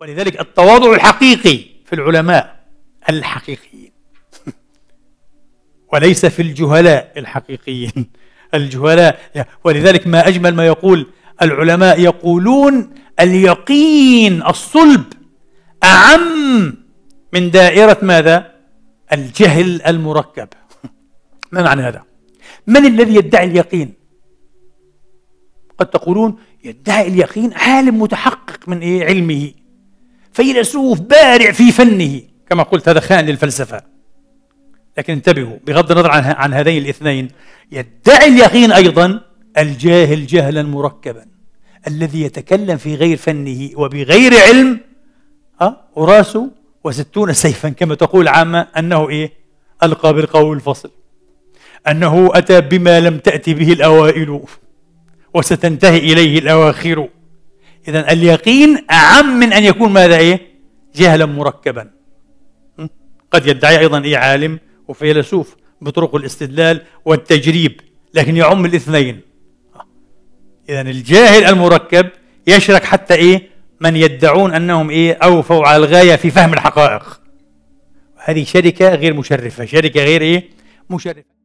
ولذلك التواضع الحقيقي في العلماء الحقيقيين وليس في الجهلاء الحقيقيين الجهلاء ولذلك ما أجمل ما يقول العلماء يقولون اليقين الصلب أعم من دائرة ماذا؟ الجهل المركب ما معنى هذا؟ من الذي يدعي اليقين؟ قد تقولون يدعي اليقين عالم متحقق من إيه علمه فيلسوف بارع في فنه كما قلت هذا خان للفلسفة لكن انتبهوا بغض النظر عن, عن هذين الاثنين يدعي اليقين أيضا الجاهل جهلا مركبا الذي يتكلم في غير فنه وبغير علم آه، وراسه أراسه وستون سيفا كما تقول عامة أنه إيه ألقى بالقول الفصل أنه أتى بما لم تأتي به الأوائل وستنتهي إليه الأواخر إذا اليقين أعم من أن يكون ماذا إيه؟ جهلا مركبا قد يدعي أيضا إيه عالم وفيلسوف بطرق الاستدلال والتجريب لكن يعم الاثنين إذا الجاهل المركب يشرك حتى إيه؟ من يدعون أنهم إيه؟ أوفوا على الغاية في فهم الحقائق هذه شركة غير مشرفة شركة غير إيه؟ مشرفة